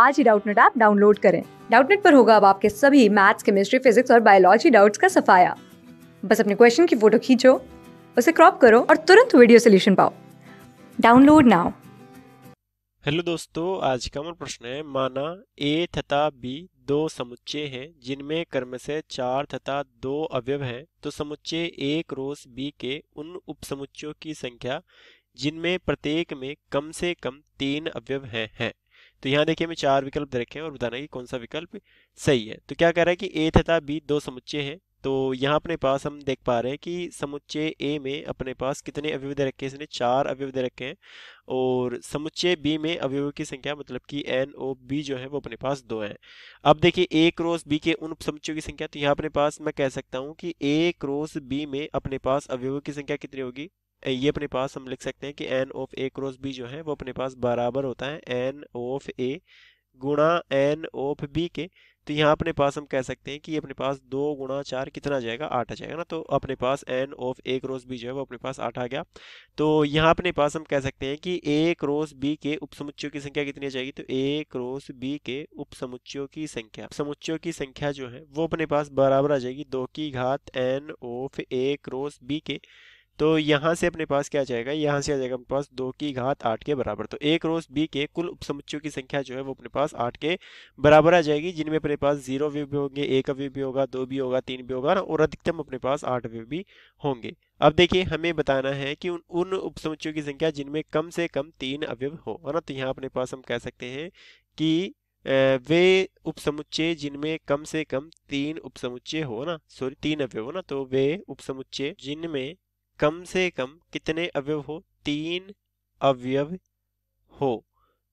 आज ही Doubtnut app download करें डाउटनेट पर होगा अब आपके सभी मैथ्स केमिस्ट्री फिजिक्स और बायोलॉजी डाउट्स का सफाया बस अपने क्वेश्चन की फोटो खींचो उसे क्रॉप करो और तुरंत वीडियो सोल्यूशन पाओ डाउनलोड नाउ हेलो दोस्तों आज का हमारा प्रश्न है माना ए तथा बी दो समुच्चय हैं जिनमें कर्म से चार तथा दो अवयव हैं तो समुच्चय ए क्रॉस बी के उन उपसमुच्चयों की संख्या जिनमें प्रत्येक में कम से कम तीन अवयव हैं है। तो यहाँ देखिए हमें चार विकल्प दे रखे हैं और बताना है कि कौन सा विकल्प सही है तो क्या कह रहा है कि ए तथा बी दो समुच्चय हैं तो यहाँ अपने पास हम देख पा रहे हैं कि समुच्चय ए में अपने पास कितने अवयव दे रखे हैं इसने चार अवयव दे रखे हैं और समुच्चय बी में अवयवों की संख्या मतलब कि एन ओ बी जो है वो अपने पास दो है अब देखिए ए क्रॉस बी के उन समुच्चयों की संख्या तो यहाँ अपने पास मैं कह सकता हूँ कि ए क्रॉस बी में अपने पास अवयवों की संख्या कितनी होगी ये अपने पास हम लिख सकते हैं कि n of A cross B जो है वो अपने पास बराबर होता है एन ऑफ ए गुणा एन ऑफ बी के तो यहाँ अपने पास हम कह सकते हैं कि अपने पास दो गुणा चार कितना जाएगा आठ आ जाएगा ना तो अपने पास n of A cross B जो है वो अपने पास आठ आ गया तो यहाँ अपने पास हम कह सकते हैं कि ए क्रॉस बी के उपसमुच्चयों की संख्या कितनी आ जाएगी तो ए क्रॉस बी के उपसमुच्चयों की संख्या समुच्चयों की संख्या जो है वो अपने पास बराबर आ जाएगी दो की घात n of A cross B के तो यहाँ से अपने पास क्या जाएगा यहाँ से आ जाएगा अपने पास दो की घात आठ के बराबर तो एक रोज बी के कुल उपसमुच्चयों की संख्या जो है वो अपने पास आठ के बराबर आ जाएगी जिनमें अपने पास जीरो व्यव भी होंगे एक अवय भी होगा दो भी होगा तीन भी होगा और अधिकतम अपने पास आठ अव्यव भी होंगे अब देखिए हमें बताना है कि उन उन उपसमुच्चयों की संख्या जिनमें कम से कम तीन अवयव हो है ना तो यहाँ अपने पास हम कह सकते हैं कि वे उपसमुच्चय जिनमें कम से कम तीन उपसमुच्चय हो ना सॉरी तीन अवयव हो ना तो वे उपसमुच्चय जिनमें कम से कम कितने अवयव हो तीन अवयव हो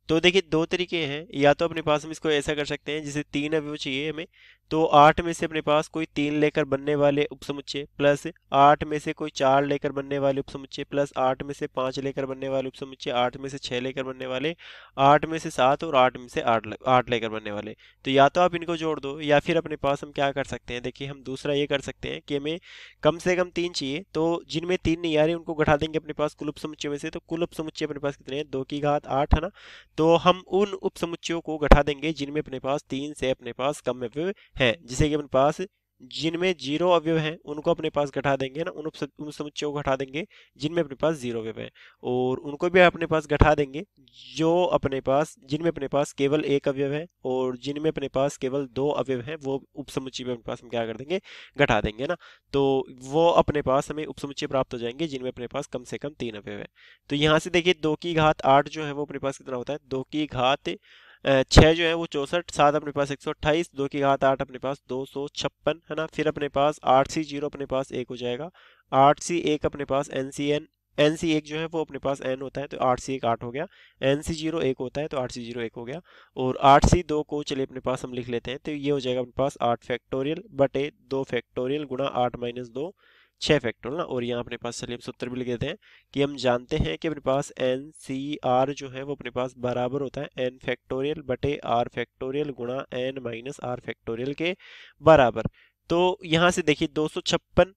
तो देखिए दो तरीके हैं या तो अपने पास हम इसको ऐसा कर सकते हैं जिसे तीन अवयव चाहिए हमें तो आठ में से अपने पास कोई तीन लेकर बनने वाले उपसमुच्चय प्लस आठ में से कोई चार लेकर बनने वाले उपसमुच्चय प्लस आठ में से पांच लेकर बनने वाले उपसमुच्चय आठ में से छह लेकर बनने वाले आठ में से सात और आठ में से आठ आठ लेकर बनने वाले तो या तो आप इनको जोड़ दो या फिर अपने पास हम क्या कर सकते हैं देखिए हम दूसरा ये कर सकते हैं कि हमें कम से कम तीन चाहिए तो जिनमें तीन नहीं आ रही उनको घटा देंगे अपने पास कुल उपसमुच्चय में से तो कुल उपसमुच्चय अपने पास कितने दो की घात आठ है ना तो हम उन उपसमुच्चयों को घटा देंगे जिनमें अपने पास तीन से अपने पास कम हैं जिसे कि अपने पास जिनमें जीरो अवयव हैं उनको अपने पास घटा देंगे ना उन उन समुच्चयों को घटा देंगे जिनमें अपने पास जीरो अवयव हैं और उनको भी अपने पास घटा देंगे जो अपने पास जिनमें अपने पास केवल एक अवयव है और जिनमें अपने पास केवल दो अवयव हैं वो उपसमुच्चय में अपने पास हम क्या कर देंगे घटा देंगे ना तो वो अपने पास हमें उपसमुच्चय प्राप्त हो जाएंगे जिनमें अपने पास कम से कम तीन अवयव है तो यहाँ से देखिए दो की घात आठ जो है वो अपने पास कितना होता है दो की घात छः जो है वो चौंसठ सात अपने पास एक सौ अट्ठाईस दो की घात आठ अपने पास दो सौ छप्पन है ना फिर अपने पास आठ सी जीरो अपने पास एक हो जाएगा आठ सी एक अपने पास n C n n C एक जो है वो अपने पास एन होता है तो आठ सी एक आठ हो गया एन सी जीरो एक होता है तो आठ सी जीरो एक हो गया और आठ सी दो को चलिए अपने पास हम लिख लेते हैं तो ये हो जाएगा अपने पास आठ फैक्टोरियल बटे दो फैक्टोरियल गुणा आठ माइनस दो छः फैक्टोरियल ना और यहाँ अपने पास चलिए हम सूत्र भी लिख देते हैं कि हम जानते हैं कि अपने पास एन सी आर जो है वो अपने पास बराबर होता है एन फैक्टोरियल बटे आर फैक्टोरियल गुणा एन माइनस आर फैक्टोरियल के बराबर तो यहाँ से देखिए दो सौ छप्पन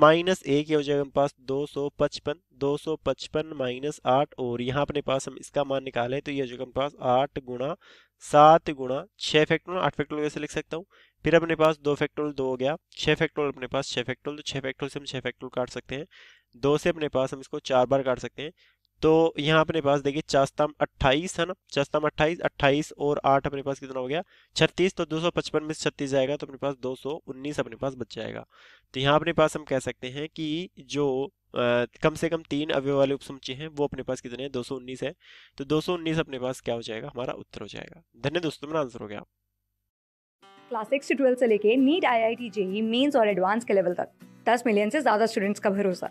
माइनस ए क्या हो जाएगा हमारे पास दो सौ पचपन दो सौ पचपन माइनस आठ और यहाँ अपने पास हम इसका मान निकालें तो ये हो जाएगा हमारे पास आठ गुणा सात गुणा छः फैक्टोरियल आठ फैक्टोरियल कैसे लिख सकता हूँ फिर अपने पास दो फैक्टोरियल दो हो गया छः फैक्टोरियल अपने पास छः फैक्टोरियल तो छः फैक्टोरियल से हम छः फैक्टोरियल काट सकते हैं दो से अपने पास हम इसको चार बार काट सकते हैं तो यहाँ अपने पास देखिए चास्तम 28 है ना चास्तम 28 28 और 8 अपने पास कितना हो गया 36 तो 255 में से 36 जाएगा तो अपने पास 219 अपने पास बच जाएगा तो यहाँ अपने पास हम कह सकते हैं कि जो आ, कम से कम तीन अवयव वाले उपसमुचे हैं वो अपने पास कितने हैं 219 है तो 219 अपने पास क्या हो जाएगा हमारा उत्तर हो जाएगा धन्य दोस्तों मेरा आंसर हो गया क्लास सिक्स से ट्वेल्थ से लेके NEET I I T JEE Mains और एडवांस के लेवल तक दस मिलियन से ज्यादा स्टूडेंट्स का भरोसा